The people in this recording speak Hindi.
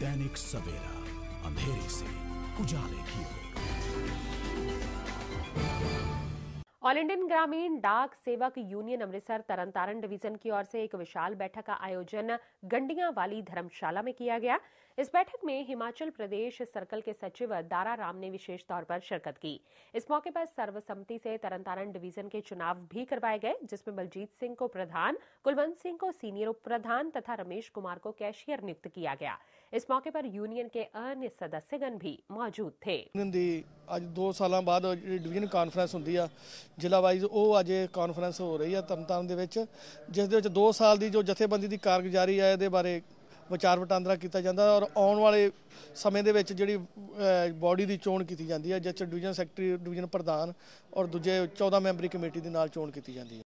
दैनिक सवेरा अंधेरे से उजाले की ऑल इंडियन ग्रामीण डाक सेवक यूनियन अमृतसर तारण डिवीजन की ओर से एक विशाल बैठक का आयोजन गंडिया वाली धर्मशाला में किया गया इस बैठक में हिमाचल प्रदेश सर्कल के सचिव दारा राम ने विशेष तौर पर शिरकत की इस मौके पर सर्वसम्मति से तारण डिवीजन के चुनाव भी करवाए गए जिसमें बलजीत सिंह को प्रधान कुलवंत सिंह को सीनियर उप प्रधान तथा रमेश कुमार को कैशियर नियुक्त किया गया ਮੌਕੇ ਪਰ ਯੂਨੀਅਨ ਕੇ के अन्य ਵੀ ਮੌਜੂਦ ਥੇ थे ਦੀ ਅੱਜ 2 ਸਾਲਾਂ ਬਾਅਦ ਜਿਹੜੀ ਡਿਵੀਜ਼ਨ ਕਾਨਫਰੰਸ ਹੁੰਦੀ ਆ ਜ਼ਿਲ੍ਹਾ ਵਾਈਜ਼ ਉਹ ਅੱਜ ਇਹ ਕਾਨਫਰੰਸ ਹੋ ਰਹੀ ਆ ਤਮਤਾਮ ਦੇ ਵਿੱਚ ਜਿਸ ਦੇ ਵਿੱਚ 2 ਸਾਲ ਦੀ ਜੋ ਜਥੇਬੰਦੀ ਦੀ ਕਾਰਗੁਜ਼ਾਰੀ ਆ ਇਹਦੇ ਬਾਰੇ ਵਿਚਾਰ ਵਟਾਂਦਰਾ ਕੀਤਾ ਜਾਂਦਾ ਔਰ ਆਉਣ ਵਾਲੇ ਸਮੇਂ ਦੇ ਵਿੱਚ ਜਿਹੜੀ ਬਾਡੀ ਦੀ ਚੋਣ ਕੀਤੀ ਜਾਂਦੀ ਹੈ ਜਿਸ ਚ ਡਿਵੀਜ਼ਨ ਸੈਕਟਰੀ ਡਿਵੀਜ਼ਨ ਪ੍ਰਧਾਨ ਔਰ ਦੂਜੇ 14 ਮੈਂਬਰੀ ਕਮੇਟੀ ਦੇ ਨਾਲ ਚੋਣ ਕੀਤੀ ਜਾਂਦੀ ਹੈ